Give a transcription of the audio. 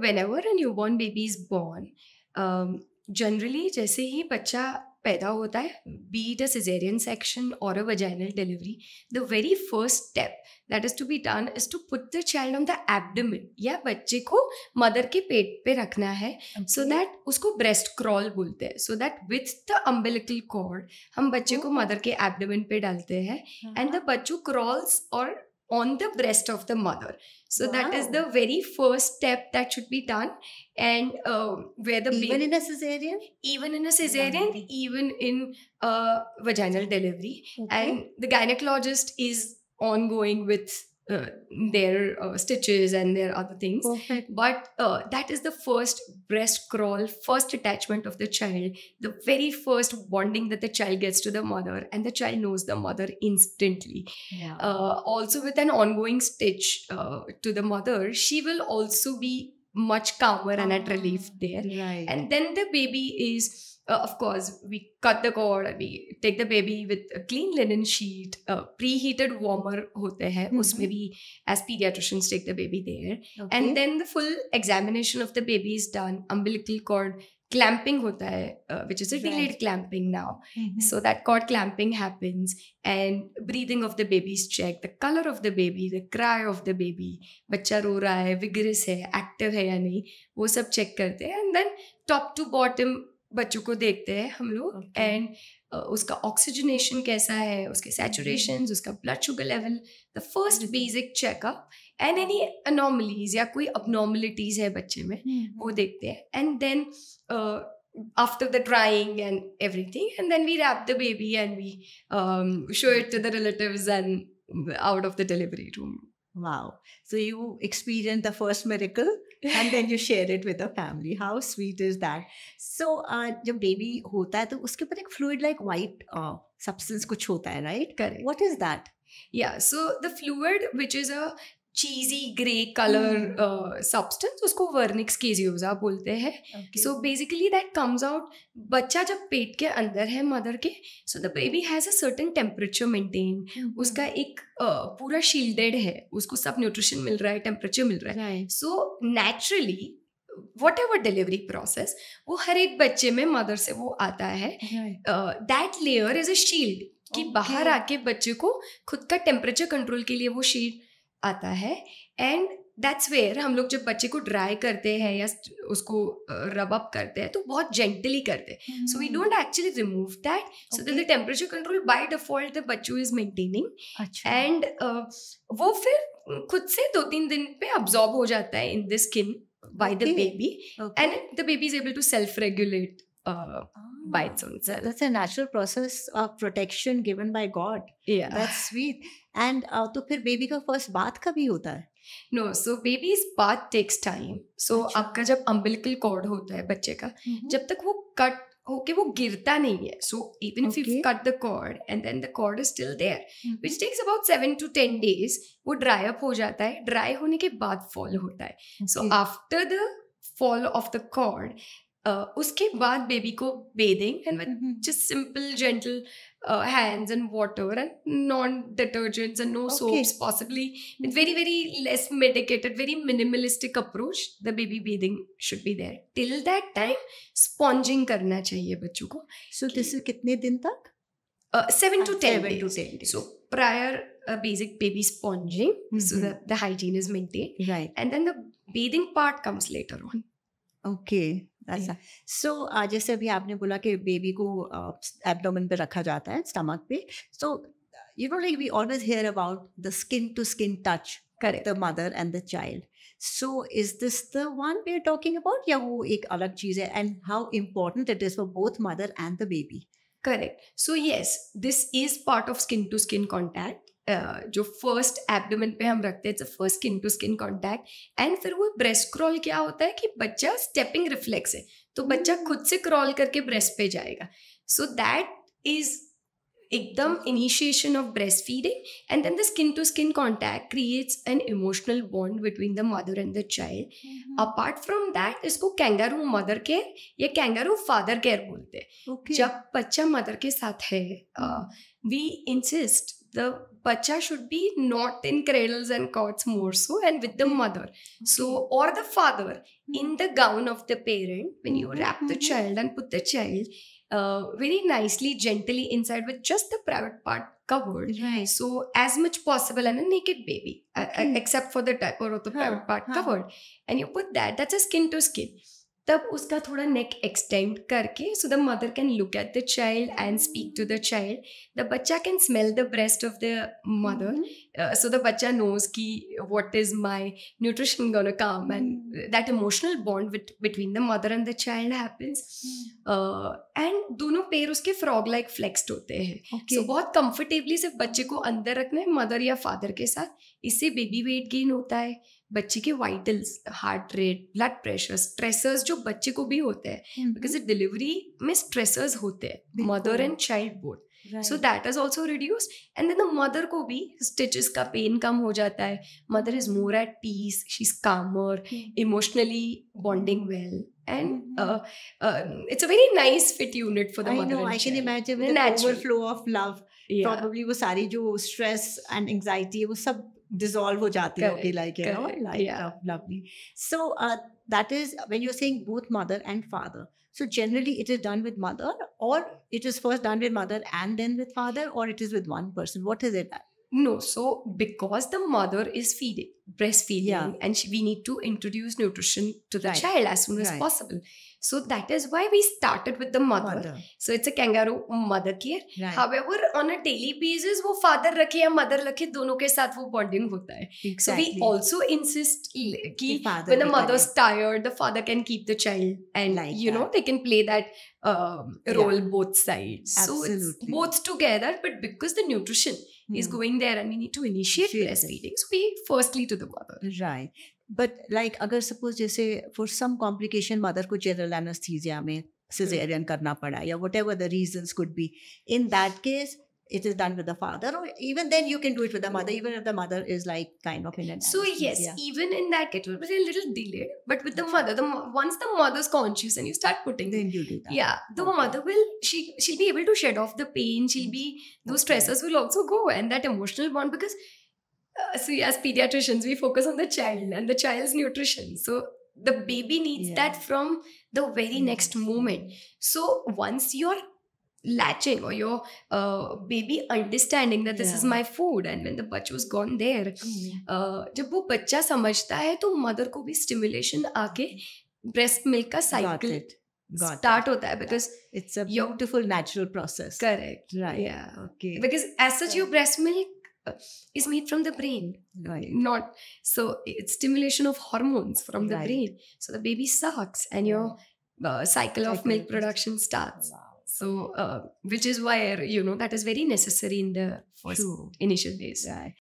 When whenever a newborn baby is born generally जैसे ही बच्चा पैदा होता है be it a caesarean section और a vaginal delivery the very first step that is to be done is to put the child on the abdomen या बच्चे को मदर के पेट पे रखना है सो दैट उसको ब्रेस्ट क्रॉल बोलते हैं so that with the umbilical cord हम बच्चे oh. को मदर के एबडमिन पे डालते हैं एंड द बच्चू क्रॉल्स और on the breast of the mother. So wow. that is the very first step that should be done, and uh, where the even in a cesarean, even in a cesarean, yeah. even in a uh, vaginal delivery, okay. and the gynecologist is ongoing with uh, their uh, stitches and their other things. Perfect. But uh, that is the first breast crawl, first attachment of the child, the very first bonding that the child gets to the mother, and the child knows the mother instantly. Yeah. Uh, also, with an ongoing stitch uh, to the mother, she will also be much calmer and at oh, relief there. Right. And then the baby is, uh, of course, we cut the cord we take the baby with a clean linen sheet, a preheated warmer hote hai, mm-hmm. maybe as pediatricians take the baby there. Okay. And then the full examination of the baby is done, umbilical cord clamping होता है which is delayed clamping now so that cord clamping happens and breathing of the baby's check the colour of the baby the cry of the baby बच्चा रो रहा है vigorous है active है या नहीं वो सब चेक करते हैं and then top to bottom बच्चों को देखते हैं हम लोग एंड okay. उसका ऑक्सीजनेशन कैसा है उसके सेचुरेशन उसका blood sugar level the first basic checkup and any anomalies या कोई अपनॉर्मलिटीज है बच्चे में हम्म, वो हम्म। देखते हैं and then after the drying and everything and then we wrap the baby and we show it to the relative and out of the delivery room Wow. So you experienced the first miracle and then you share it with a family how sweet is that so uh your baby hota hai, uske par ek fluid like white uh, substance kuch right what is that yeah so the fluid which is a cheesy grey colour substance उसको vernix caseosa बोलते हैं so basically that comes out बच्चा जब पेट के अंदर है mother के so the baby has a certain temperature maintain उसका एक uh, पूरा शील्डेड है उसको सब न्यूट्रिशन मिल रहा है टेम्परेचर मिल रहा है so naturally whatever delivery process वो हर एक बच्चे में मदर से वो आता है that layer is a shield कि बाहर आके बच्चे को खुद का टेम्परेचर कंट्रोल के लिए वो शील्ड आता है एंड दैट्स वेयर हम लोग जब बच्चे को ड्राई करते हैं या उसको रब अप करते हैं तो बहुत जेंटली करते हैं so we don't actually remove that so the temperature control by default the बच्चू इज मेंटेनिंग एंड वो फिर खुद से दो तीन दिन पे अब्जॉर्ब हो जाता है in the skin by the baby and the baby is able to self regulate by its own self. That's a natural process of protection given by God. Yeah. That's sweet. And uh, तो फिर baby का first bath कभी होता है no so baby's bath takes time so आपका जब umbilical cord होता है बच्चे का mm-hmm. जब तक वो कट होके वो गिरता नहीं है so even if you cut the cord and then the cord is still there which takes about seven to ten days वो ड्राई अप हो जाता है ड्राई होने के बाद फॉल होता है so after the fall of the cord उसके बाद बेबी को bathing and just simple gentle hands and water and non detergents and no soaps possibly with very very less medicated very minimalistic approach the baby bathing should be there till that time sponging करना चाहिए बच्चों को so this is कितने दिन तक seven to ten to ten so prior basic baby sponging so hmm so uh, mm-hmm. that the hygiene is maintained right and then the bathing part comes later ऐसा सो so, जैसे अभी आपने बोला कि baby को एब्डोमेन पे रखा जाता है स्टमक पे so you know like we always hear about the skin to skin touch correct the mother and the child so is this the one we are talking about या वो एक अलग चीज़ है and how important it is for both mother and the baby correct so yes this is part of skin to skin contact जो first abdomen पे हम रखते हैं it's first skin to skin contact and फिर वो breast crawl क्या होता है कि बच्चा स्टेपिंग रिफ्लेक्स है तो बच्चा hmm. खुद से क्रॉल करके ब्रेस्ट पे जाएगा सो दैट इज एकदम initiation of breast feeding and then the skin to skin contact creates an emotional bond between the mother and the child apart from that इसको कैंगारू मदर केयर या kangaroo father care बोलते हैं okay. जब बच्चा mother के साथ है we uh, insist the bacha should be not in cradles and cots more so and with the mm-hmm. mother so or the father mm-hmm. in the gown of the parent when you wrap the mm-hmm. child and put the child uh, very nicely gently inside with just the private part covered right so as much possible and a naked baby uh, uh hmm. except for the diaper or the private huh, part huh. covered and you put that that's a skin to skin तब उसका थोड़ा neck extend करके so the mother can look at the child and speak to the child the बच्चा can smell the breast of the mother so the बच्चा knows कि what is my nutrition gonna come and that emotional bond between the mother and the child happens and दोनों पैर उसके frog like flexed होते हैं okay. so, बहुत comfortably सिर्फ बच्चे को अंदर रखना है मदर या फादर के साथ इससे बेबी वेट गेन होता है बच्चे के vitals heart rate blood pressure stressors जो बच्चे को भी होते हैं बिकॉज हम्म। डिलीवरी में स्ट्रेसर्स होते हैं mother and child both so that is also reduced and then the mother ko bhi stitches ka pain kam ho jata hai mother is more at peace she's calmer hmm. emotionally bonding well and mm-hmm. uh, uh, it's a very nice fit unit for the I mother know, I can imagine with an overflow of love probably वो सारी जो stress and anxiety वो सब dissolve ho jati hogi like you Correct. know like yeah. Uh, lovely so uh, that is when you're saying both mother and father so generally it is done with mother or it is first done with mother and then with father or it is with one person what is it no so because the mother is feeding breastfeeding yeah. and she, we need to introduce nutrition to the right. child as soon as right. possible So that is why we started with the mother. mother. So it's a kangaroo mother care. Right. However, on a daily basis, wo father rakhe ya mother rakhe dono ke sath wo bonding hota hai Exactly. So we also insist ki when the mother's tired, the father can keep the child and like you that. know they can play that um, role yeah. both sides. Absolutely. So it's both together, but because the nutrition is hmm. going there and we need to initiate sure. breastfeeding. So we firstly to the mother. Right. But like अगर suppose say for some complication mother को general anesthesia में cesarean करना पड़ा या whatever the reasons could be. In that case it is done with the father or even then you can do it with the mother even if the mother is like kind of in an so yes yeah. even in that it will be a little delayed but with the mother the once the mother's conscious and you start putting then you do that yeah the okay. mother will she she'll be able to shed off the pain she'll be those okay. stressors will also go and that emotional bond because uh, see as pediatricians we focus on the child and the child's nutrition so the baby needs yeah. that from the very next moment so once you're latching or your uh, baby understanding that this yeah. is my food and when the बच्चा was gone there mm, uh, जब वो बच्चा समझता है तो mother को भी stimulation आके ब्रेस्ट मिल्क का Got start that. with that because it's a beautiful natural process. Correct. Right. Yeah. Okay. Because as such, your breast milk uh, is made from the brain. Right. Not so it's stimulation of hormones from the right. brain. So the baby sucks and your uh, cycle of milk production starts. Wow so uh, which is why you know that is very necessary in the first initial days right